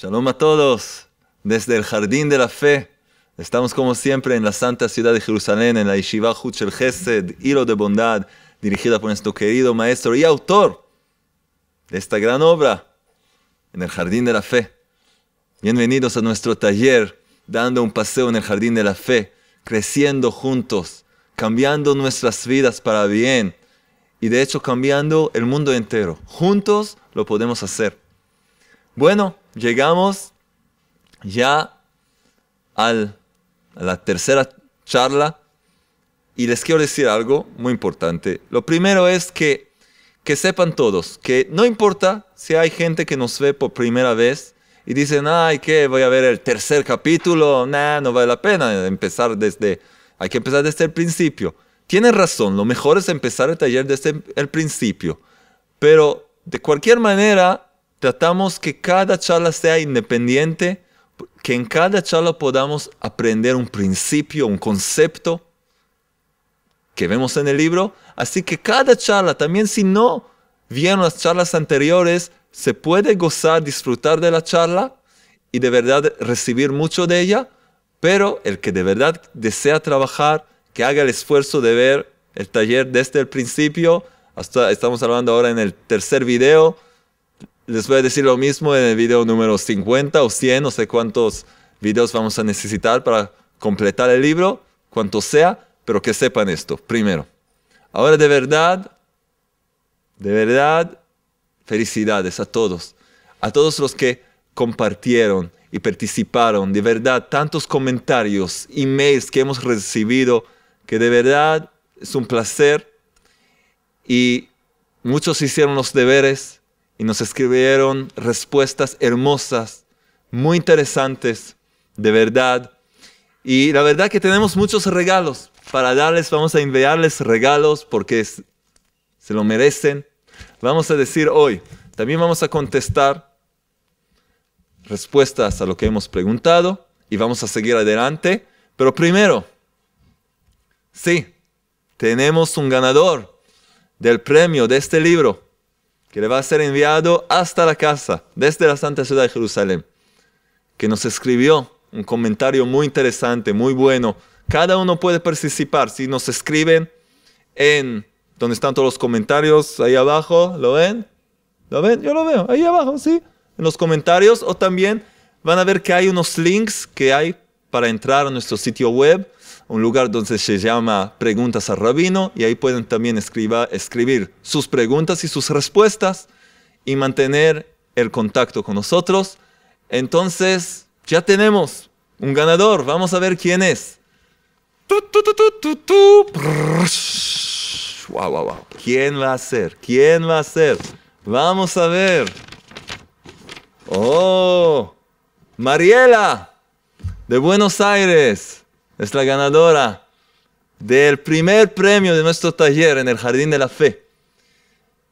Shalom a todos desde el Jardín de la Fe. Estamos como siempre en la Santa Ciudad de Jerusalén, en la Yeshiva Huchel Chesed, Hilo de Bondad, dirigida por nuestro querido maestro y autor de esta gran obra, en el Jardín de la Fe. Bienvenidos a nuestro taller, dando un paseo en el Jardín de la Fe, creciendo juntos, cambiando nuestras vidas para bien y de hecho cambiando el mundo entero. Juntos lo podemos hacer. Bueno, llegamos ya a la tercera charla y les quiero decir algo muy importante. Lo primero es que, sepan todos que no importa si hay gente que nos ve por primera vez y dicen, ay, que voy a ver el tercer capítulo, no vale la pena empezar desde, hay que empezar desde el principio. Tienen razón, lo mejor es empezar el taller desde el principio, pero de cualquier manera Tratamos que cada charla sea independiente, que en cada charla podamos aprender un principio, un concepto que vemos en el libro. Así que cada charla, también si no vieron las charlas anteriores, se puede gozar, disfrutar de la charla y de verdad recibir mucho de ella, pero el que de verdad desea trabajar, que haga el esfuerzo de ver el taller desde el principio, hasta estamos hablando ahora en el tercer video, les voy a decir lo mismo en el video número 50 o 100, no sé cuántos videos vamos a necesitar para completar el libro, cuanto sea, pero que sepan esto primero. Ahora de verdad, de verdad, felicidades a todos, a todos los que compartieron y participaron, de verdad, tantos comentarios, emails que hemos recibido, que de verdad es un placer y muchos hicieron los deberes y nos escribieron respuestas hermosas, muy interesantes, de verdad. Y la verdad que tenemos muchos regalos para darles, vamos a enviarles regalos porque se lo merecen. Vamos a decir hoy, también vamos a contestar respuestas a lo que hemos preguntado y vamos a seguir adelante. Pero primero, sí, tenemos un ganador del premio de este libro que le va a ser enviado hasta la casa, desde la Santa Ciudad de Jerusalén, que nos escribió un comentario muy interesante, muy bueno. Cada uno puede participar. Si nos escriben en donde están todos los comentarios, ahí abajo, ¿lo ven? ¿Lo ven? Yo lo veo, ahí abajo, sí, en los comentarios. O también van a ver que hay unos links que hay para entrar a nuestro sitio web un lugar donde se llama Preguntas al Rabino y ahí pueden también escribir sus preguntas y sus respuestas y mantener el contacto con nosotros. Entonces, ya tenemos un ganador. Vamos a ver quién es. Wow, wow, wow. ¿Quién va a ser? ¿Quién va a ser? Vamos a ver. Oh, Mariela, de Buenos Aires es la ganadora del primer premio de nuestro taller en el Jardín de la Fe.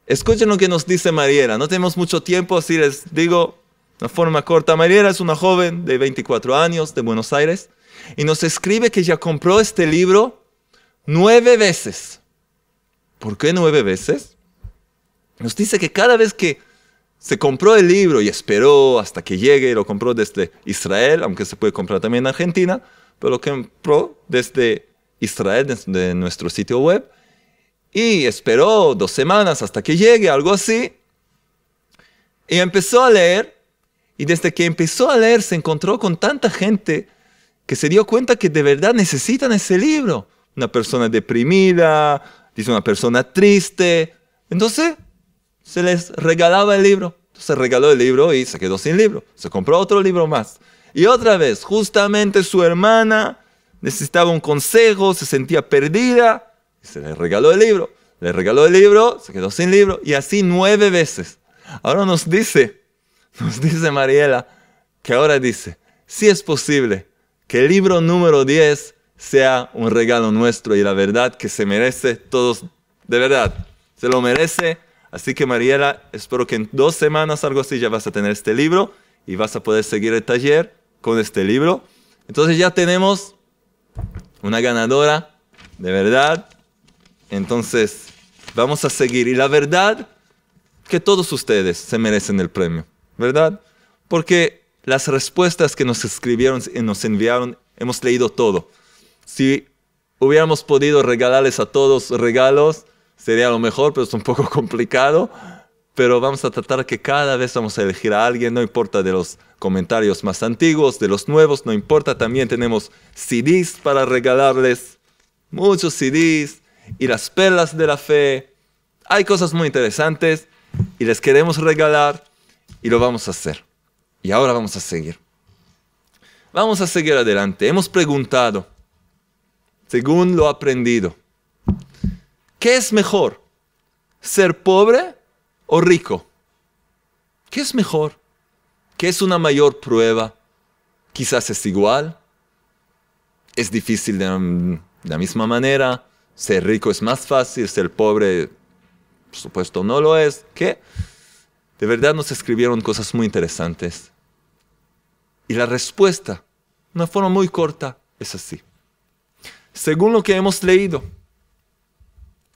Escuchen lo que nos dice Mariela. No tenemos mucho tiempo, así les digo de forma corta. Mariela es una joven de 24 años de Buenos Aires y nos escribe que ya compró este libro nueve veces. ¿Por qué nueve veces? Nos dice que cada vez que se compró el libro y esperó hasta que llegue, lo compró desde Israel, aunque se puede comprar también en Argentina, pero lo compró desde Israel, desde nuestro sitio web, y esperó dos semanas hasta que llegue, algo así, y empezó a leer, y desde que empezó a leer se encontró con tanta gente que se dio cuenta que de verdad necesitan ese libro. Una persona deprimida, dice una persona triste. Entonces se les regalaba el libro. Se regaló el libro y se quedó sin libro. Se compró otro libro más. Y otra vez, justamente su hermana necesitaba un consejo, se sentía perdida, y se le regaló el libro. Le regaló el libro, se quedó sin libro, y así nueve veces. Ahora nos dice, nos dice Mariela, que ahora dice, si es posible que el libro número 10 sea un regalo nuestro y la verdad que se merece todos, de verdad, se lo merece. Así que Mariela, espero que en dos semanas algo así ya vas a tener este libro y vas a poder seguir el taller con este libro. Entonces ya tenemos una ganadora, de verdad. Entonces, vamos a seguir. Y la verdad que todos ustedes se merecen el premio, ¿verdad? Porque las respuestas que nos escribieron y eh, nos enviaron, hemos leído todo. Si hubiéramos podido regalarles a todos regalos, sería lo mejor, pero es un poco complicado pero vamos a tratar que cada vez vamos a elegir a alguien, no importa de los comentarios más antiguos, de los nuevos, no importa, también tenemos CDs para regalarles, muchos CDs, y las perlas de la fe, hay cosas muy interesantes y les queremos regalar y lo vamos a hacer. Y ahora vamos a seguir. Vamos a seguir adelante. Hemos preguntado, según lo aprendido, ¿qué es mejor? ¿Ser pobre o rico? ¿Qué es mejor? ¿Qué es una mayor prueba? Quizás es igual, es difícil mm, de, la misma manera, ser rico es más fácil, ser pobre, por supuesto, no lo es. ¿Qué? De verdad nos escribieron cosas muy interesantes. Y la respuesta, una forma muy corta, es así. Según lo que hemos leído,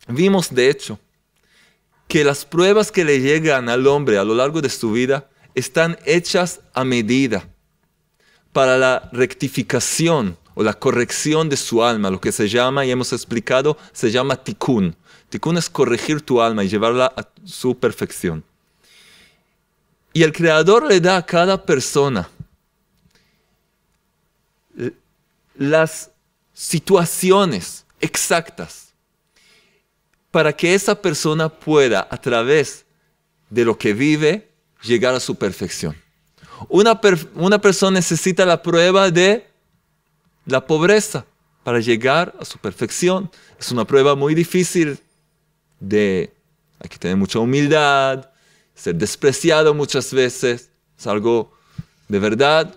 vimos de hecho que las pruebas que le llegan al hombre a lo largo de su vida están hechas a medida para la rectificación o la corrección de su alma, lo que se llama, y hemos explicado, se llama tikkun. Tikkun es corregir tu alma y llevarla a su perfección. Y el Creador le da a cada persona las situaciones exactas para que esa persona pueda, a través de lo que vive, llegar a su perfección. Una, una persona necesita la prueba de la pobreza para llegar a su perfección. Es una prueba muy difícil de... Hay que tener mucha humildad, ser despreciado muchas veces. Es algo de verdad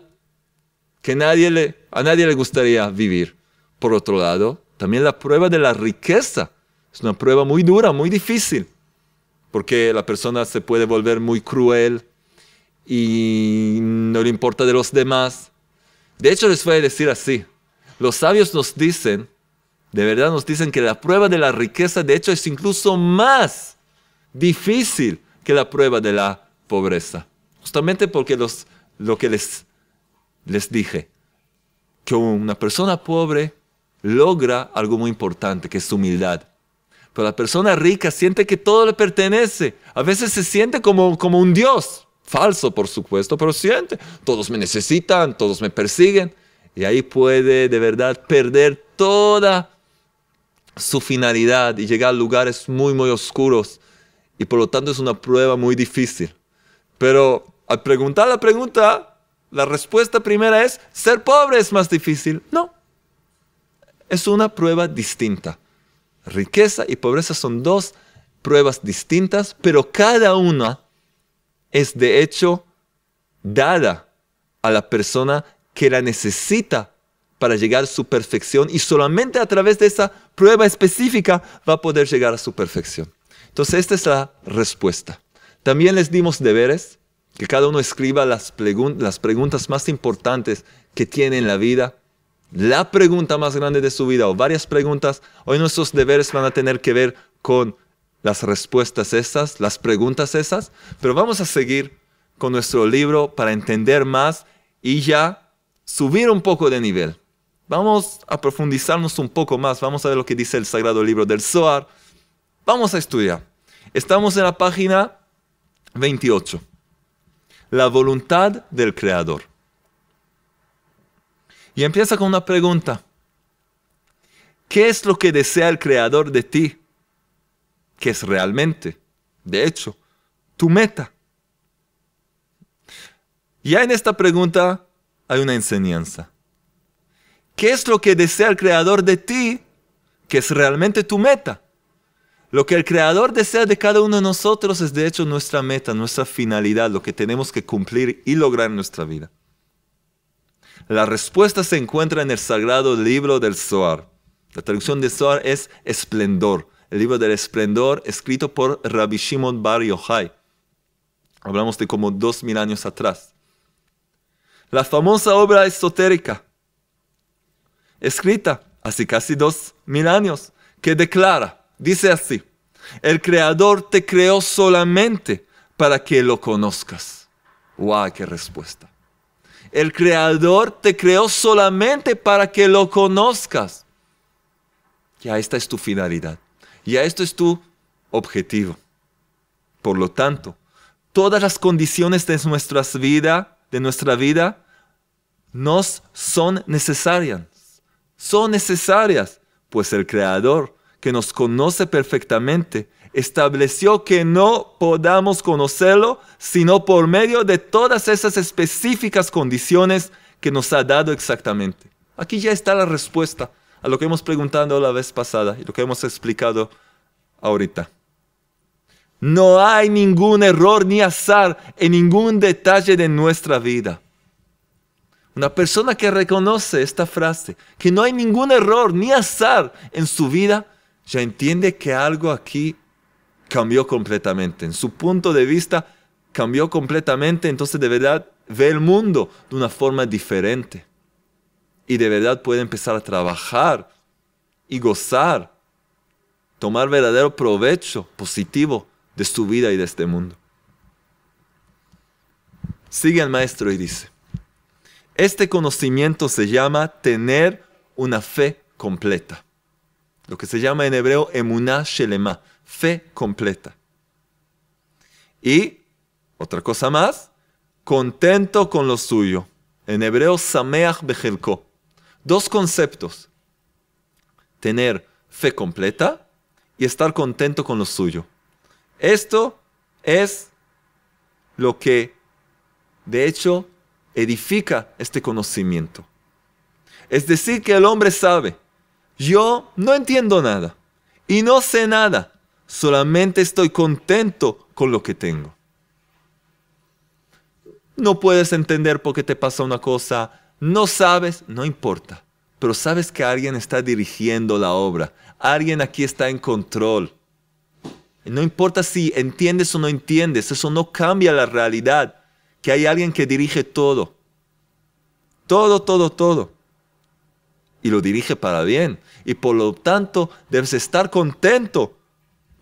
que nadie a nadie le gustaría vivir. Por otro lado, también la prueba de la riqueza es una prueba muy dura, muy difícil, porque la persona se puede volver muy cruel y no le importa de los demás. De hecho, les voy a decir así. Los sabios nos dicen, de verdad nos dicen que la prueba de la riqueza, de hecho, es incluso más difícil que la prueba de la pobreza. Justamente porque lo que les, les dije, que una persona pobre logra algo muy importante, que es humildad. Pero la persona rica siente que todo le pertenece. A veces se siente como, como un dios. Falso, por supuesto, pero siente. Todos me necesitan, todos me persiguen. Y ahí puede de verdad perder toda su finalidad y llegar a lugares muy, muy oscuros. Y por lo tanto es una prueba muy difícil. Pero al preguntar la pregunta, la respuesta primera es, ¿ser pobre es más difícil? No. Es una prueba distinta. Riqueza y pobreza son dos pruebas distintas, pero cada una es de hecho dada a la persona que la necesita para llegar a su perfección y solamente a través de esa prueba específica va a poder llegar a su perfección. Entonces esta es la respuesta. También les dimos deberes, que cada uno escriba las, preguntas más importantes que tiene en la vida la pregunta más grande de su vida o varias preguntas, hoy nuestros deberes van a tener que ver con las respuestas esas, las preguntas esas, pero vamos a seguir con nuestro libro para entender más y ya subir un poco de nivel. Vamos a profundizarnos un poco más, vamos a ver lo que dice el Sagrado Libro del Zohar. Vamos a estudiar. Estamos en la página 28. La voluntad del Creador. Y empieza con una pregunta. ¿Qué es lo que desea el Creador de ti? Que es realmente, de hecho, tu meta. Ya en esta pregunta hay una enseñanza. ¿Qué es lo que desea el Creador de ti? Que es realmente tu meta. Lo que el Creador desea de cada uno de nosotros es de hecho nuestra meta, nuestra finalidad, lo que tenemos que cumplir y lograr en nuestra vida. La respuesta se encuentra en el sagrado libro del Zohar. La traducción de Zohar es esplendor, el libro del esplendor escrito por Rabbi Shimon Bar Yochai. Hablamos de como dos mil años atrás. La famosa obra esotérica, escrita hace casi dos mil años, que declara, dice así, el Creador te creó solamente para que lo conozcas. ¡Wow! ¡Qué respuesta! El Creador te creó solamente para que lo conozcas. Ya esta es tu finalidad. Ya esto es tu objetivo. Por lo tanto, todas las condiciones de, nuestras vida, de nuestra vida nos son necesarias. Son necesarias, pues el Creador, que nos conoce perfectamente, estableció que no podamos conocerlo sino por medio de todas esas específicas condiciones que nos ha dado exactamente. Aquí ya está la respuesta a lo que hemos preguntado la vez pasada y lo que hemos explicado ahorita. No hay ningún error ni azar en ningún detalle de nuestra vida. Una persona que reconoce esta frase, que no hay ningún error ni azar en su vida, ya entiende que algo aquí cambió completamente. En su punto de vista cambió completamente, entonces de verdad ve el mundo de una forma diferente. Y de verdad puede empezar a trabajar y gozar, tomar verdadero provecho positivo de su vida y de este mundo. Sigue el maestro y dice, este conocimiento se llama tener una fe completa, lo que se llama en hebreo emuná shelema, fe completa. Y otra cosa más, contento con lo suyo. En hebreo, sameach bejelko. Dos conceptos. Tener fe completa y estar contento con lo suyo. Esto es lo que, de hecho, edifica este conocimiento. Es decir, que el hombre sabe, yo no entiendo nada y no sé nada, Solamente estoy contento con lo que tengo. No puedes entender por qué te pasa una cosa, no sabes, no importa, pero sabes que alguien está dirigiendo la obra, alguien aquí está en control. No importa si entiendes o no entiendes, eso no cambia la realidad, que hay alguien que dirige todo. Todo, todo, todo. Y lo dirige para bien. Y por lo tanto, debes estar contento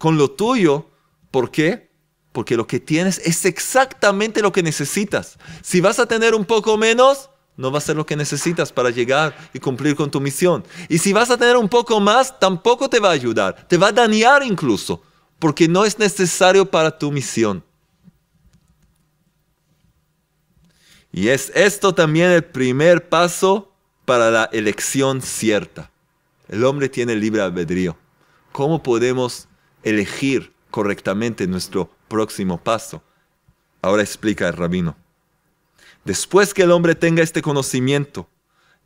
con lo tuyo. ¿Por qué? Porque lo que tienes es exactamente lo que necesitas. Si vas a tener un poco menos, no va a ser lo que necesitas para llegar y cumplir con tu misión. Y si vas a tener un poco más, tampoco te va a ayudar. Te va a dañar incluso, porque no es necesario para tu misión. Y es esto también el primer paso para la elección cierta. El hombre tiene libre albedrío. ¿Cómo podemos elegir correctamente nuestro próximo paso. Ahora explica el rabino. Después que el hombre tenga este conocimiento,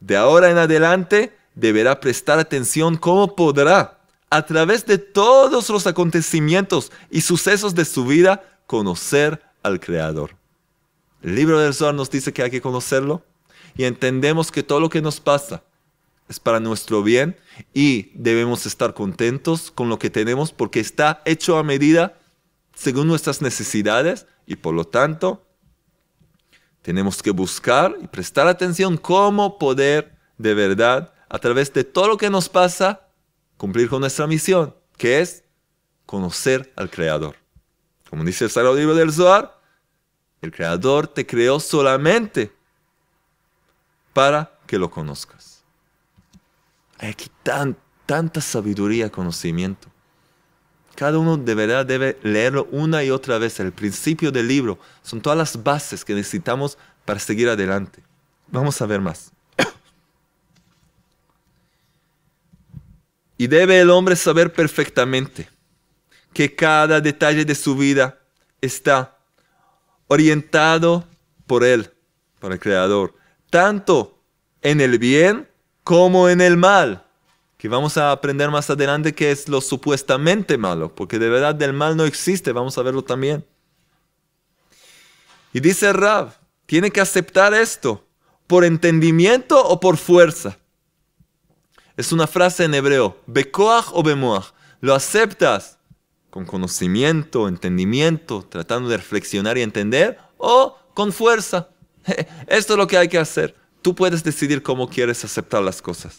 de ahora en adelante deberá prestar atención cómo podrá, a través de todos los acontecimientos y sucesos de su vida, conocer al Creador. El libro del Zohar nos dice que hay que conocerlo y entendemos que todo lo que nos pasa, es para nuestro bien y debemos estar contentos con lo que tenemos porque está hecho a medida según nuestras necesidades y por lo tanto tenemos que buscar y prestar atención cómo poder de verdad a través de todo lo que nos pasa cumplir con nuestra misión que es conocer al Creador. Como dice el Sagrado Libro del Zohar, el Creador te creó solamente para que lo conozcas. Hay aquí tan, tanta sabiduría, conocimiento. Cada uno de verdad debe leerlo una y otra vez. El principio del libro son todas las bases que necesitamos para seguir adelante. Vamos a ver más. y debe el hombre saber perfectamente que cada detalle de su vida está orientado por él, por el Creador, tanto en el bien como en el mal, que vamos a aprender más adelante que es lo supuestamente malo, porque de verdad del mal no existe, vamos a verlo también. Y dice Rab, tiene que aceptar esto, por entendimiento o por fuerza. Es una frase en hebreo, bekoach o bemoach, lo aceptas con conocimiento, entendimiento, tratando de reflexionar y entender, o con fuerza. Esto es lo que hay que hacer. Tú puedes decidir cómo quieres aceptar las cosas.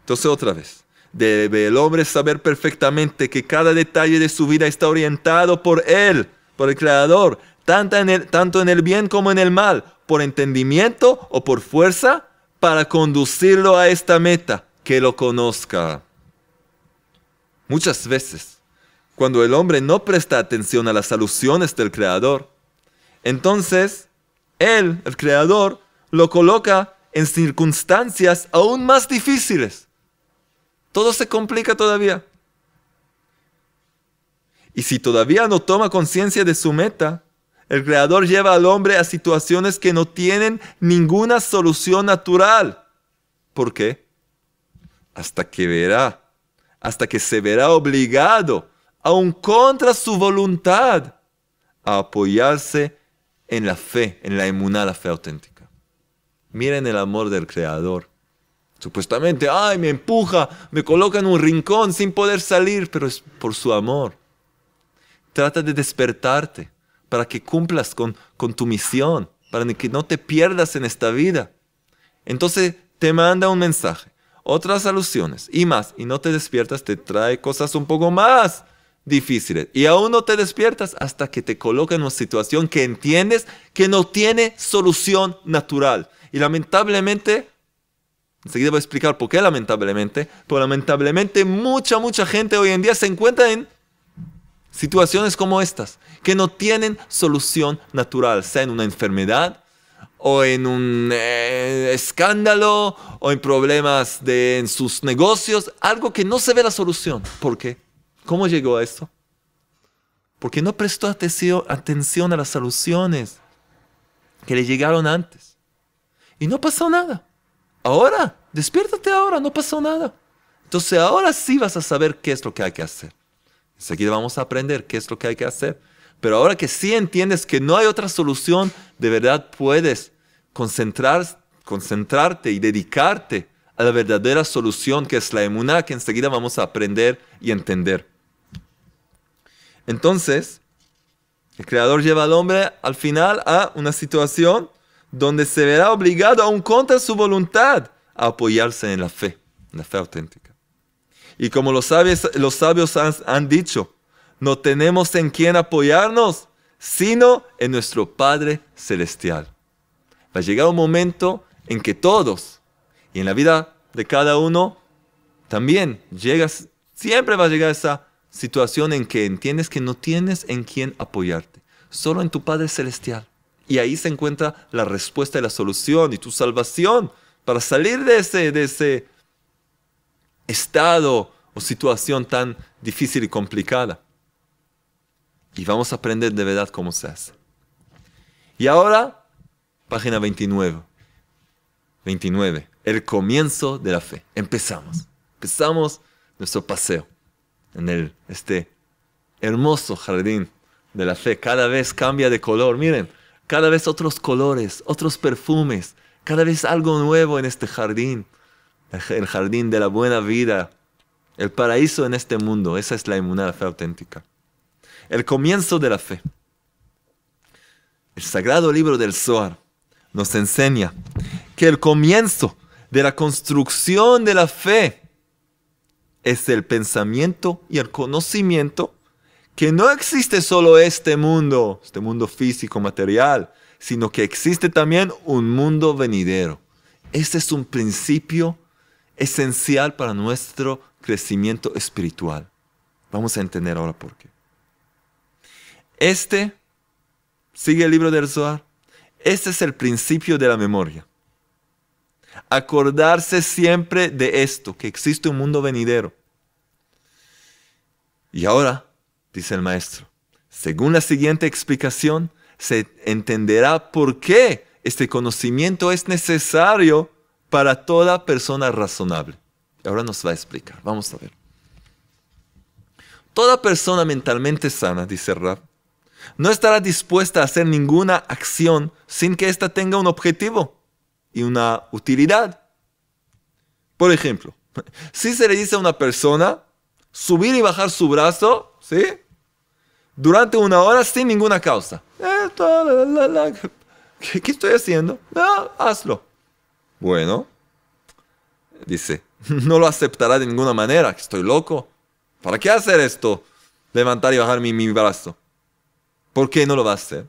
Entonces otra vez, debe el hombre saber perfectamente que cada detalle de su vida está orientado por él, por el Creador, tanto en el, tanto en el bien como en el mal, por entendimiento o por fuerza, para conducirlo a esta meta, que lo conozca. Muchas veces, cuando el hombre no presta atención a las alusiones del Creador, entonces él, el Creador, lo coloca en circunstancias aún más difíciles. Todo se complica todavía. Y si todavía no toma conciencia de su meta, el Creador lleva al hombre a situaciones que no tienen ninguna solución natural. ¿Por qué? Hasta que verá, hasta que se verá obligado, aun contra su voluntad, a apoyarse en la fe, en la emuná, la fe auténtica. Miren el amor del Creador. Supuestamente, ay, me empuja, me coloca en un rincón sin poder salir, pero es por su amor. Trata de despertarte para que cumplas con, con tu misión, para que no te pierdas en esta vida. Entonces te manda un mensaje, otras alusiones y más, y no te despiertas, te trae cosas un poco más difíciles. Y aún no te despiertas hasta que te coloca en una situación que entiendes que no tiene solución natural. Y lamentablemente, enseguida voy a explicar por qué lamentablemente, pero lamentablemente mucha, mucha gente hoy en día se encuentra en situaciones como estas, que no tienen solución natural, sea en una enfermedad, o en un eh, escándalo, o en problemas de, en sus negocios, algo que no se ve la solución. ¿Por qué? ¿Cómo llegó a esto? Porque no prestó atención a las soluciones que le llegaron antes. Y no pasó nada. Ahora, despiértate ahora, no pasó nada. Entonces ahora sí vas a saber qué es lo que hay que hacer. Enseguida vamos a aprender qué es lo que hay que hacer. Pero ahora que sí entiendes que no hay otra solución, de verdad puedes concentrar, concentrarte y dedicarte a la verdadera solución que es la emuná, que enseguida vamos a aprender y entender. Entonces, el creador lleva al hombre al final a una situación donde se verá obligado, aún contra su voluntad, a apoyarse en la fe, en la fe auténtica. Y como los sabios, han, dicho, no tenemos en quién apoyarnos, sino en nuestro Padre Celestial. Va a llegar un momento en que todos, y en la vida de cada uno, también llegas, siempre va a llegar esa situación en que entiendes que no tienes en quién apoyarte, solo en tu Padre Celestial. Y ahí se encuentra la respuesta y la solución y tu salvación para salir de ese, de ese estado o situación tan difícil y complicada. Y vamos a aprender de verdad cómo se hace. Y ahora, página 29. 29. El comienzo de la fe. Empezamos. Empezamos nuestro paseo en este hermoso jardín de la fe. Cada vez cambia de color, miren, cada vez otros colores, otros perfumes, cada vez algo nuevo en este jardín, el jardín de la buena vida, el paraíso en este mundo. Esa es la inmunidad, la fe auténtica. El comienzo de la fe. El sagrado libro del Zohar nos enseña que el comienzo de la construcción de la fe es el pensamiento y el conocimiento que no existe solo este mundo, este mundo físico, material, sino que existe también un mundo venidero. Este es un principio esencial para nuestro crecimiento espiritual. Vamos a entender ahora por qué. Este, sigue el libro del Zohar, este es el principio de la memoria. Acordarse siempre de esto, que existe un mundo venidero. Y ahora, dice el maestro, según la siguiente explicación, se entenderá por qué este conocimiento es necesario para toda persona razonable. Ahora nos va a explicar. Vamos a ver. Toda persona mentalmente sana, dice Rab, no estará dispuesta a hacer ninguna acción sin que ésta tenga un objetivo y una utilidad. Por ejemplo, si se le dice a una persona subir y bajar su brazo, ¿sí? Durante una hora sin ninguna causa. Eh, ¿Qué, estoy haciendo? No, hazlo. Bueno, dice, no lo aceptará de ninguna manera, que estoy loco. ¿Para qué hacer esto? Levantar y bajar mi, mi brazo. ¿Por qué no lo va a hacer?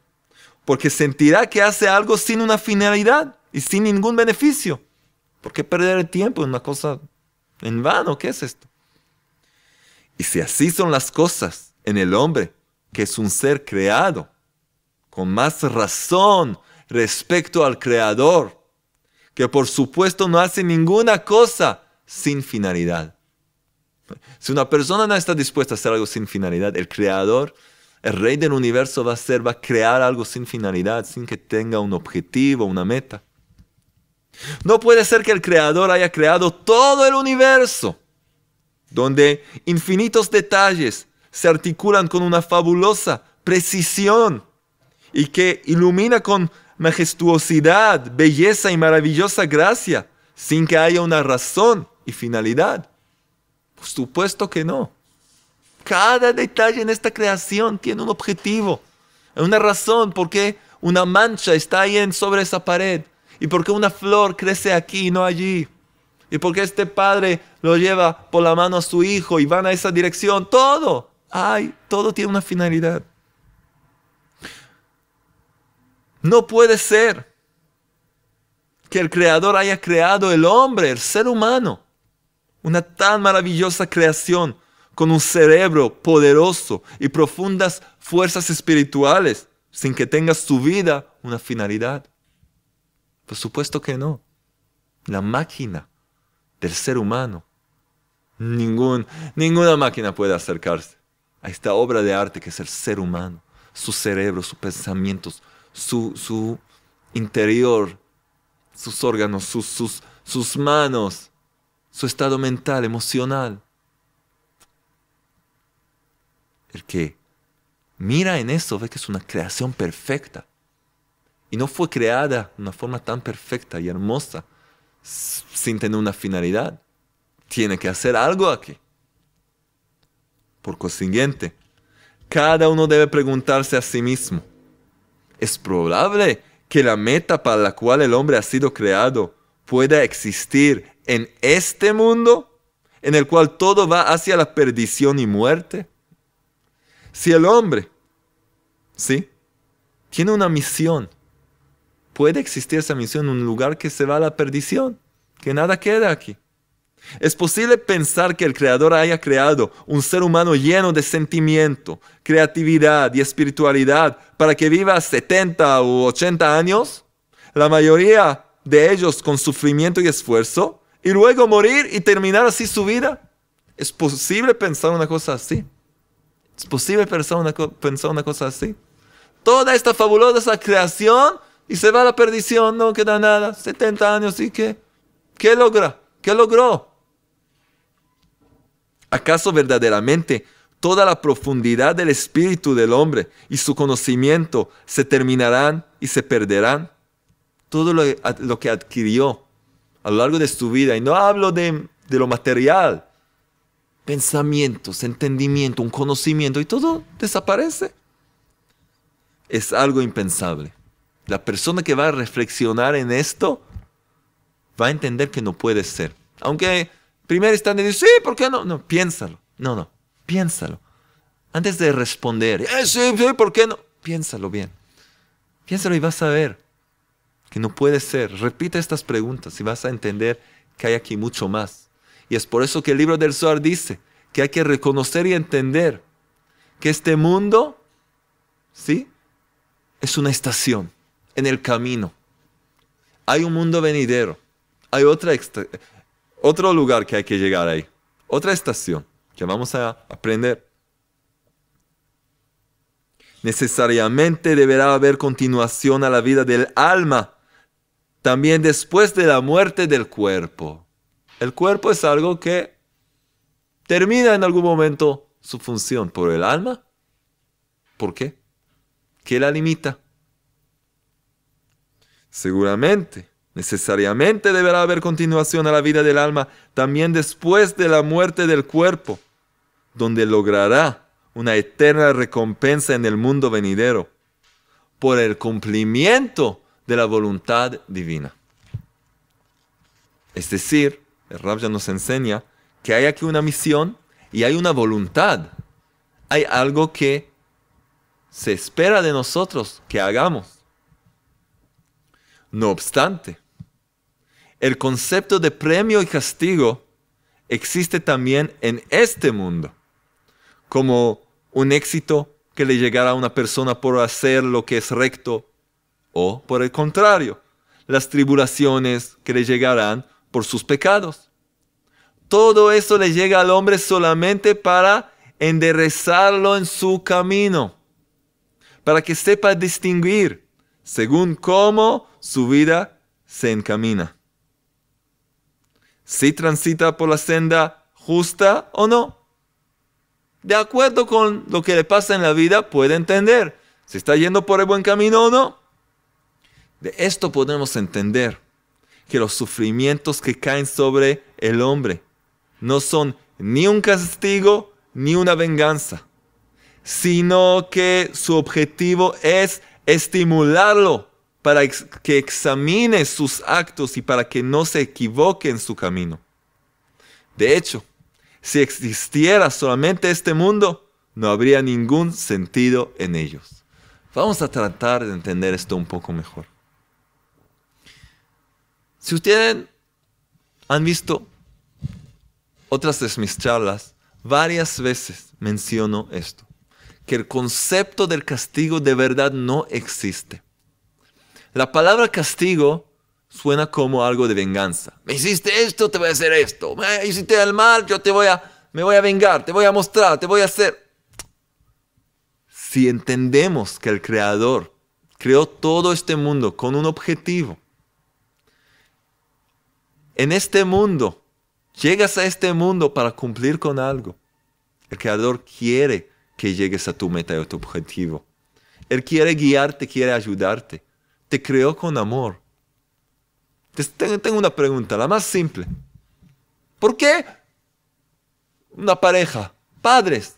Porque sentirá que hace algo sin una finalidad y sin ningún beneficio. ¿Por qué perder el tiempo en una cosa en vano? ¿Qué es esto? Y si así son las cosas en el hombre, que es un ser creado, con más razón respecto al Creador, que por supuesto no hace ninguna cosa sin finalidad. Si una persona no está dispuesta a hacer algo sin finalidad, el Creador, el Rey del universo va a ser, va a crear algo sin finalidad, sin que tenga un objetivo, una meta. No puede ser que el Creador haya creado todo el universo, donde infinitos detalles se articulan con una fabulosa precisión y que ilumina con majestuosidad, belleza y maravillosa gracia, sin que haya una razón y finalidad. Por supuesto que no. Cada detalle en esta creación tiene un objetivo, una razón por qué una mancha está ahí sobre esa pared ¿Y por qué una flor crece aquí y no allí? ¿Y por qué este padre lo lleva por la mano a su hijo y van a esa dirección? Todo. Ay, todo tiene una finalidad. No puede ser que el creador haya creado el hombre, el ser humano, una tan maravillosa creación con un cerebro poderoso y profundas fuerzas espirituales, sin que tenga su vida una finalidad. Por supuesto que no. La máquina del ser humano. ninguna máquina puede acercarse a esta obra de arte que es el ser humano, su cerebro, sus pensamientos, su, su interior, sus órganos, sus, sus, sus manos, su estado mental, emocional. El que mira en eso ve que es una creación perfecta, y no fue creada de una forma tan perfecta y hermosa sin tener una finalidad. Tiene que hacer algo aquí. Por consiguiente, cada uno debe preguntarse a sí mismo, ¿es probable que la meta para la cual el hombre ha sido creado pueda existir en este mundo en el cual todo va hacia la perdición y muerte? Si el hombre, sí, tiene una misión, puede existir esa misión en un lugar que se va a la perdición, que nada queda aquí. Es posible pensar que el Creador haya creado un ser humano lleno de sentimiento, creatividad y espiritualidad para que viva 70 u 80 años, la mayoría de ellos con sufrimiento y esfuerzo, y luego morir y terminar así su vida. ¿Es posible pensar una cosa así? ¿Es posible pensar una, pensar una cosa así? Toda esta fabulosa creación y se va a la perdición, no queda nada, 70 años y qué, qué logra, qué logró. ¿Acaso verdaderamente toda la profundidad del espíritu del hombre y su conocimiento se terminarán y se perderán? Todo lo, que adquirió a lo largo de su vida, y no hablo de, de lo material, pensamientos, entendimiento, un conocimiento, y todo desaparece. Es algo impensable. La persona que va a reflexionar en esto va a entender que no puede ser. Aunque primero están diciendo, sí, ¿por qué no? No, piénsalo. No, no, piénsalo. Antes de responder, eh, sí, sí, ¿por qué no? Piénsalo bien. Piénsalo y vas a ver que no puede ser. Repite estas preguntas y vas a entender que hay aquí mucho más. Y es por eso que el libro del Zohar dice que hay que reconocer y entender que este mundo, ¿sí? Es una estación en el camino. Hay un mundo venidero. Hay otra otro lugar que hay que llegar ahí. Otra estación que vamos a aprender. Necesariamente deberá haber continuación a la vida del alma, también después de la muerte del cuerpo. El cuerpo es algo que termina en algún momento su función, por el alma, ¿por qué? ¿Qué la limita? Seguramente, necesariamente deberá haber continuación a la vida del alma también después de la muerte del cuerpo, donde logrará una eterna recompensa en el mundo venidero por el cumplimiento de la voluntad divina. Es decir, el Rabja nos enseña que hay aquí una misión y hay una voluntad. Hay algo que se espera de nosotros que hagamos. No obstante, el concepto de premio y castigo existe también en este mundo, como un éxito que le llegará a una persona por hacer lo que es recto, o por el contrario, las tribulaciones que le llegarán por sus pecados. Todo eso le llega al hombre solamente para enderezarlo en su camino, para que sepa distinguir según cómo su vida se encamina. Si transita por la senda justa o no. De acuerdo con lo que le pasa en la vida, puede entender si está yendo por el buen camino o no. De esto podemos entender que los sufrimientos que caen sobre el hombre no son ni un castigo ni una venganza, sino que su objetivo es estimularlo para que examine sus actos y para que no se equivoque en su camino. De hecho, si existiera solamente este mundo, no habría ningún sentido en ellos. Vamos a tratar de entender esto un poco mejor. Si ustedes han visto otras de mis charlas, varias veces menciono esto, que el concepto del castigo de verdad no existe. La palabra castigo suena como algo de venganza. Me hiciste esto, te voy a hacer esto. Me hiciste el mal, yo te voy a, me voy a vengar, te voy a mostrar, te voy a hacer. Si entendemos que el Creador creó todo este mundo con un objetivo, en este mundo, llegas a este mundo para cumplir con algo. El Creador quiere que llegues a tu meta y a tu objetivo. Él quiere guiarte, quiere ayudarte te creó con amor. tengo una pregunta, la más simple. ¿Por qué una pareja, padres,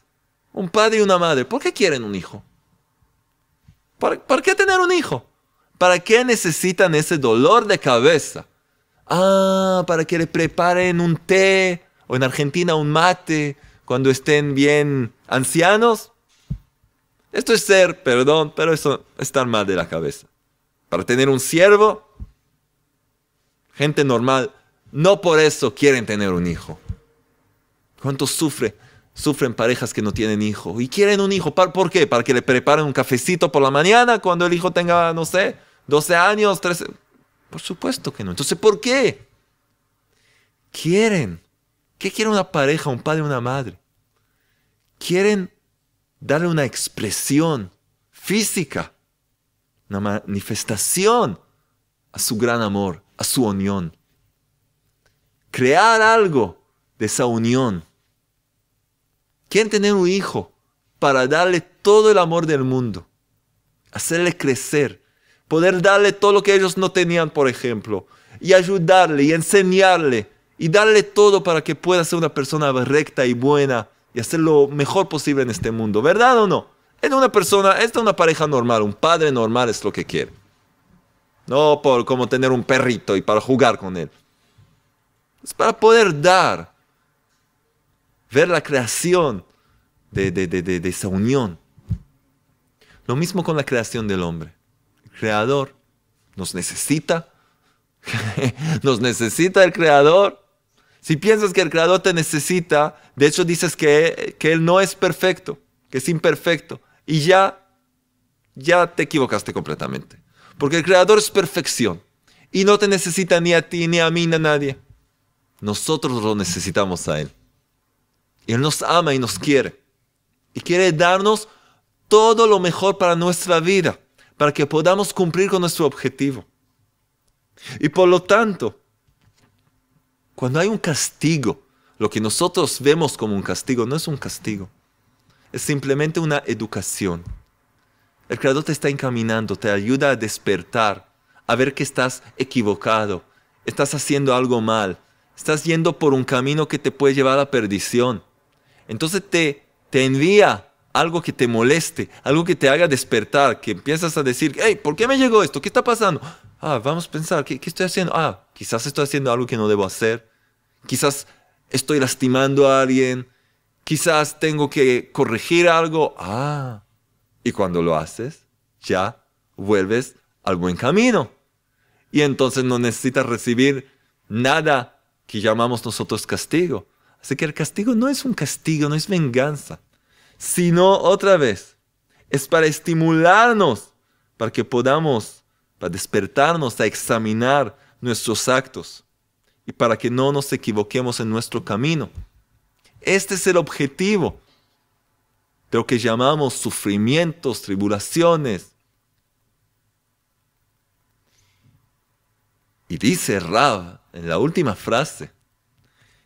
un padre y una madre, por qué quieren un hijo? ¿Para, qué tener un hijo? ¿Para qué necesitan ese dolor de cabeza? Ah, para que le preparen un té o en Argentina un mate cuando estén bien ancianos. Esto es ser, perdón, pero eso es estar mal de la cabeza para tener un siervo, gente normal, no por eso quieren tener un hijo. ¿Cuánto sufre? Sufren parejas que no tienen hijo y quieren un hijo. ¿Por qué? Para que le preparen un cafecito por la mañana cuando el hijo tenga, no sé, 12 años, 13. Por supuesto que no. Entonces, ¿por qué? Quieren. ¿Qué quiere una pareja, un padre, una madre? Quieren darle una expresión física una manifestación a su gran amor, a su unión. Crear algo de esa unión. Quieren tener un hijo para darle todo el amor del mundo? Hacerle crecer, poder darle todo lo que ellos no tenían, por ejemplo, y ayudarle y enseñarle y darle todo para que pueda ser una persona recta y buena y hacer lo mejor posible en este mundo, ¿verdad o no? Es una persona, es una pareja normal, un padre normal es lo que quiere. No por como tener un perrito y para jugar con él. Es para poder dar, ver la creación de, de, esa unión. Lo mismo con la creación del hombre. El creador nos necesita. nos necesita el creador. Si piensas que el creador te necesita, de hecho dices que, que él no es perfecto, que es imperfecto y ya, ya te equivocaste completamente. Porque el Creador es perfección y no te necesita ni a ti, ni a mí, ni a nadie. Nosotros lo necesitamos a Él. Él nos ama y nos quiere. Y quiere darnos todo lo mejor para nuestra vida, para que podamos cumplir con nuestro objetivo. Y por lo tanto, cuando hay un castigo, lo que nosotros vemos como un castigo no es un castigo es simplemente una educación. El Creador te está encaminando, te ayuda a despertar, a ver que estás equivocado, estás haciendo algo mal, estás yendo por un camino que te puede llevar a perdición. Entonces te, te envía algo que te moleste, algo que te haga despertar, que empiezas a decir, hey, ¿por qué me llegó esto? ¿Qué está pasando? Ah, vamos a pensar, ¿qué, qué estoy haciendo? Ah, quizás estoy haciendo algo que no debo hacer. Quizás estoy lastimando a alguien Quizás tengo que corregir algo. Ah, y cuando lo haces, ya vuelves al buen camino. Y entonces no necesitas recibir nada que llamamos nosotros castigo. Así que el castigo no es un castigo, no es venganza, sino otra vez, es para estimularnos, para que podamos, para despertarnos a examinar nuestros actos y para que no nos equivoquemos en nuestro camino. Este es el objetivo de lo que llamamos sufrimientos, tribulaciones. Y dice Rab en la última frase,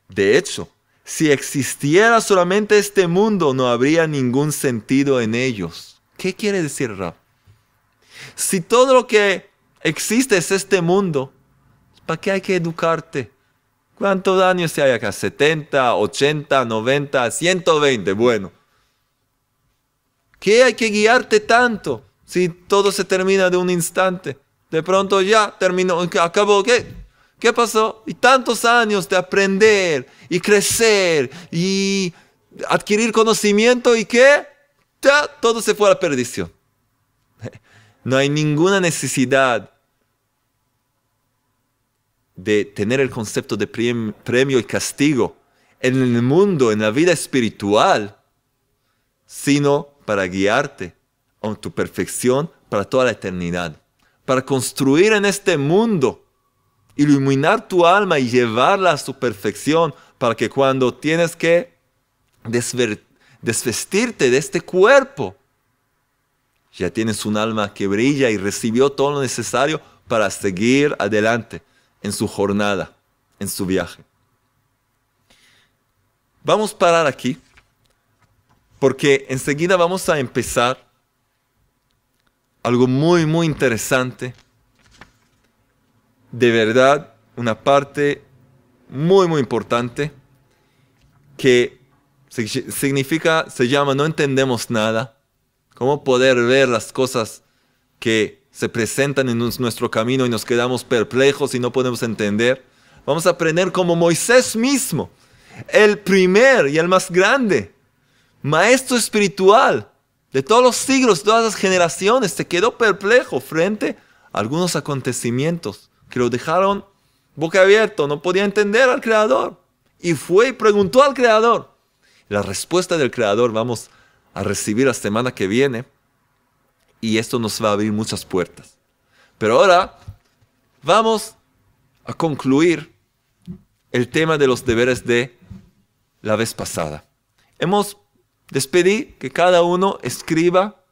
de hecho, si existiera solamente este mundo, no habría ningún sentido en ellos. ¿Qué quiere decir Rab? Si todo lo que existe es este mundo, ¿para qué hay que educarte? ¿Cuántos años se hay acá? ¿70, 80, 90, 120? Bueno. ¿Qué hay que guiarte tanto si todo se termina de un instante? De pronto ya terminó, acabó, ¿qué? ¿Qué pasó? Y tantos años de aprender y crecer y adquirir conocimiento y qué? Ya todo se fue a la perdición. No hay ninguna necesidad de tener el concepto de premio y castigo en el mundo, en la vida espiritual, sino para guiarte a tu perfección para toda la eternidad, para construir en este mundo, iluminar tu alma y llevarla a su perfección, para que cuando tienes que desvestirte de este cuerpo, ya tienes un alma que brilla y recibió todo lo necesario para seguir adelante en su jornada, en su viaje. Vamos a parar aquí porque enseguida vamos a empezar algo muy, muy interesante. De verdad, una parte muy, muy importante que significa, se llama, no entendemos nada. ¿Cómo poder ver las cosas que se presentan en nuestro camino y nos quedamos perplejos y no podemos entender. Vamos a aprender como Moisés mismo, el primer y el más grande, maestro espiritual de todos los siglos, todas las generaciones, se quedó perplejo frente a algunos acontecimientos que lo dejaron boca abierto, no podía entender al Creador. Y fue y preguntó al Creador. La respuesta del Creador vamos a recibir la semana que viene y esto nos va a abrir muchas puertas. Pero ahora vamos a concluir el tema de los deberes de la vez pasada. Hemos despedido que cada uno escriba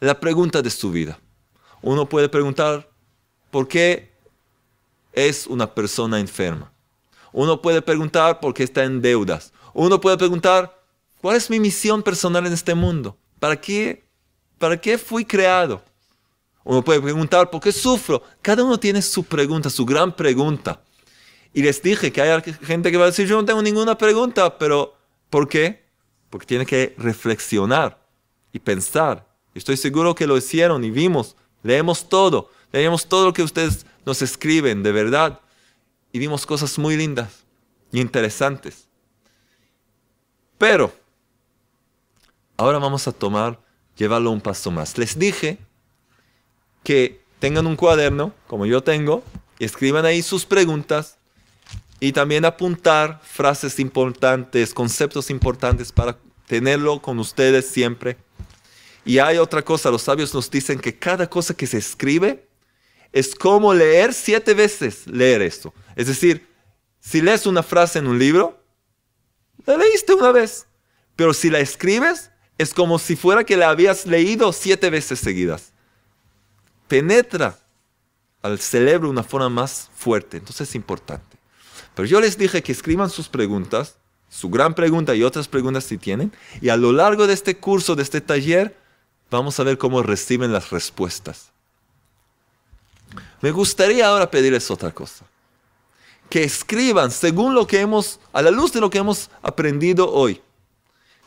la pregunta de su vida. Uno puede preguntar, ¿por qué es una persona enferma? Uno puede preguntar, ¿por qué está en deudas? Uno puede preguntar, ¿cuál es mi misión personal en este mundo? ¿Para qué ¿Para qué fui creado? Uno puede preguntar, ¿por qué sufro? Cada uno tiene su pregunta, su gran pregunta. Y les dije que hay gente que va a decir, yo no tengo ninguna pregunta, pero ¿por qué? Porque tiene que reflexionar y pensar. Estoy seguro que lo hicieron y vimos, leemos todo, leemos todo lo que ustedes nos escriben, de verdad. Y vimos cosas muy lindas y interesantes. Pero, ahora vamos a tomar llevarlo un paso más. Les dije que tengan un cuaderno, como yo tengo, y escriban ahí sus preguntas y también apuntar frases importantes, conceptos importantes para tenerlo con ustedes siempre. Y hay otra cosa, los sabios nos dicen que cada cosa que se escribe es como leer siete veces, leer esto. Es decir, si lees una frase en un libro, la leíste una vez, pero si la escribes, es como si fuera que la habías leído siete veces seguidas. Penetra al cerebro de una forma más fuerte. Entonces es importante. Pero yo les dije que escriban sus preguntas, su gran pregunta y otras preguntas si tienen. Y a lo largo de este curso, de este taller, vamos a ver cómo reciben las respuestas. Me gustaría ahora pedirles otra cosa. Que escriban según lo que hemos, a la luz de lo que hemos aprendido hoy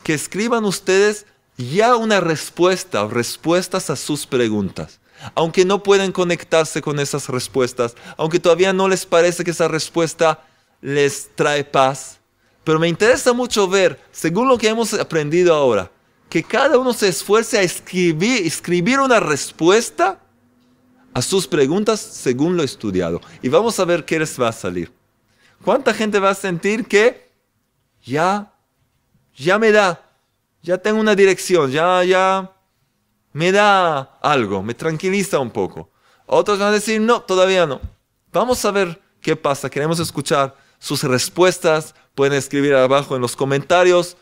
que escriban ustedes ya una respuesta, o respuestas a sus preguntas. Aunque no pueden conectarse con esas respuestas, aunque todavía no les parece que esa respuesta les trae paz. Pero me interesa mucho ver, según lo que hemos aprendido ahora, que cada uno se esfuerce a escribir, escribir una respuesta a sus preguntas según lo estudiado. Y vamos a ver qué les va a salir. ¿Cuánta gente va a sentir que ya ya me da, ya tengo una dirección, ya, ya me da algo, me tranquiliza un poco. Otros van a decir, no, todavía no. Vamos a ver qué pasa, queremos escuchar sus respuestas, pueden escribir abajo en los comentarios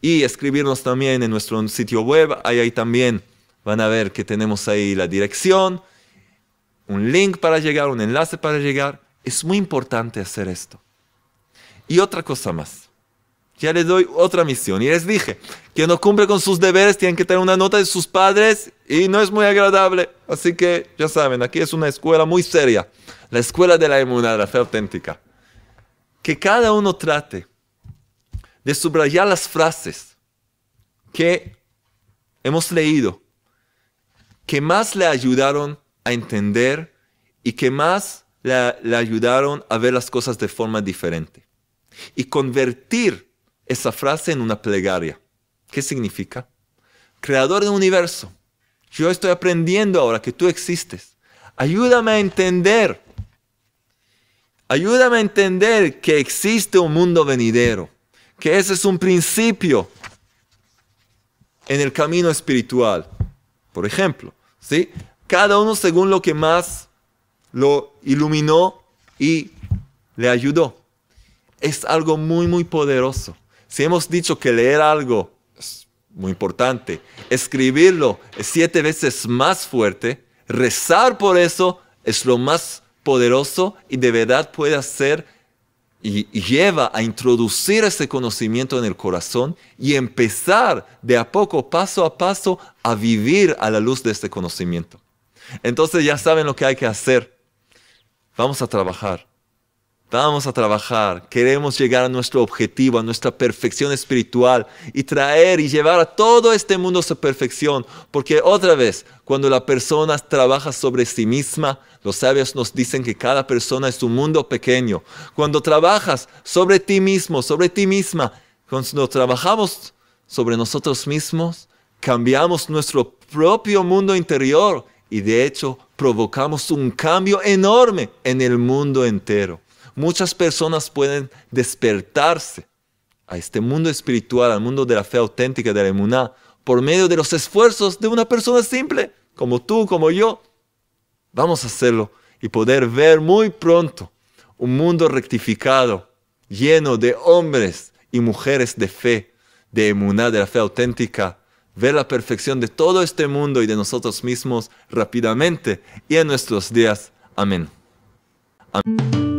y escribirnos también en nuestro sitio web, ahí, ahí también van a ver que tenemos ahí la dirección, un link para llegar, un enlace para llegar. Es muy importante hacer esto. Y otra cosa más ya les doy otra misión. Y les dije, Que no cumple con sus deberes tienen que tener una nota de sus padres y no es muy agradable. Así que ya saben, aquí es una escuela muy seria, la escuela de la inmunidad, la fe auténtica. Que cada uno trate de subrayar las frases que hemos leído, que más le ayudaron a entender y que más le ayudaron a ver las cosas de forma diferente. Y convertir esa frase en una plegaria. ¿Qué significa? Creador del universo, yo estoy aprendiendo ahora que tú existes. Ayúdame a entender. Ayúdame a entender que existe un mundo venidero, que ese es un principio en el camino espiritual. Por ejemplo, ¿sí? cada uno según lo que más lo iluminó y le ayudó. Es algo muy, muy poderoso. Si hemos dicho que leer algo es muy importante, escribirlo siete veces más fuerte, rezar por eso es lo más poderoso y de verdad puede hacer y lleva a introducir ese conocimiento en el corazón y empezar de a poco, paso a paso, a vivir a la luz de este conocimiento. Entonces ya saben lo que hay que hacer. Vamos a trabajar. Vamos a trabajar, queremos llegar a nuestro objetivo, a nuestra perfección espiritual y traer y llevar a todo este mundo a su perfección. Porque otra vez, cuando la persona trabaja sobre sí misma, los sabios nos dicen que cada persona es un mundo pequeño. Cuando trabajas sobre ti mismo, sobre ti misma, cuando trabajamos sobre nosotros mismos, cambiamos nuestro propio mundo interior y de hecho provocamos un cambio enorme en el mundo entero muchas personas pueden despertarse a este mundo espiritual, al mundo de la fe auténtica, de la emuná, por medio de los esfuerzos de una persona simple, como tú, como yo. Vamos a hacerlo y poder ver muy pronto un mundo rectificado, lleno de hombres y mujeres de fe, de emuná, de la fe auténtica, ver la perfección de todo este mundo y de nosotros mismos rápidamente y en nuestros días. Amén. Amén.